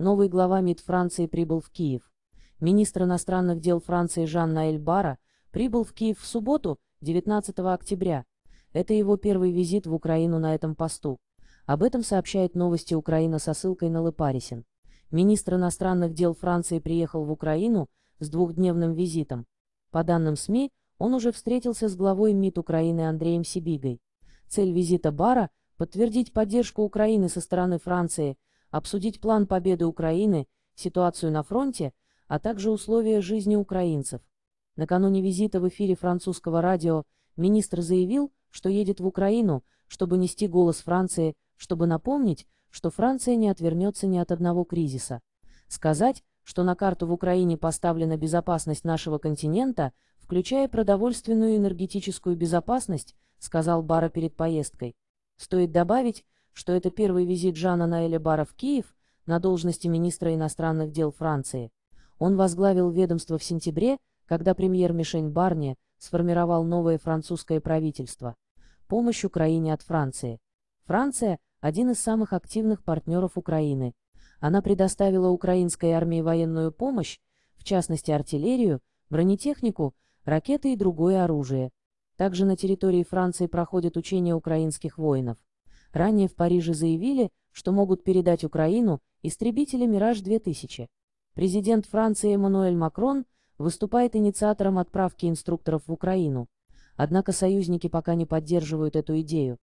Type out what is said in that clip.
Новый глава МИД Франции прибыл в Киев. Министр иностранных дел Франции Жан-Наэль Бара прибыл в Киев в субботу, 19 октября. Это его первый визит в Украину на этом посту. Об этом сообщает новости Украина со ссылкой на Лепарисин. Министр иностранных дел Франции приехал в Украину с двухдневным визитом. По данным СМИ, он уже встретился с главой МИД Украины Андреем Сибигой. Цель визита Бара – подтвердить поддержку Украины со стороны Франции – обсудить план победы Украины, ситуацию на фронте, а также условия жизни украинцев. Накануне визита в эфире французского радио министр заявил, что едет в Украину, чтобы нести голос Франции, чтобы напомнить, что Франция не отвернется ни от одного кризиса. Сказать, что на карту в Украине поставлена безопасность нашего континента, включая продовольственную и энергетическую безопасность, сказал Бара перед поездкой. Стоит добавить, что это первый визит Жана Наэля Бара в Киев на должности министра иностранных дел Франции. Он возглавил ведомство в сентябре, когда премьер Мишель Барни сформировал новое французское правительство. Помощь Украине от Франции. Франция – один из самых активных партнеров Украины. Она предоставила украинской армии военную помощь, в частности артиллерию, бронетехнику, ракеты и другое оружие. Также на территории Франции проходят учения украинских воинов. Ранее в Париже заявили, что могут передать Украину истребители «Мираж-2000». Президент Франции Эммануэль Макрон выступает инициатором отправки инструкторов в Украину. Однако союзники пока не поддерживают эту идею.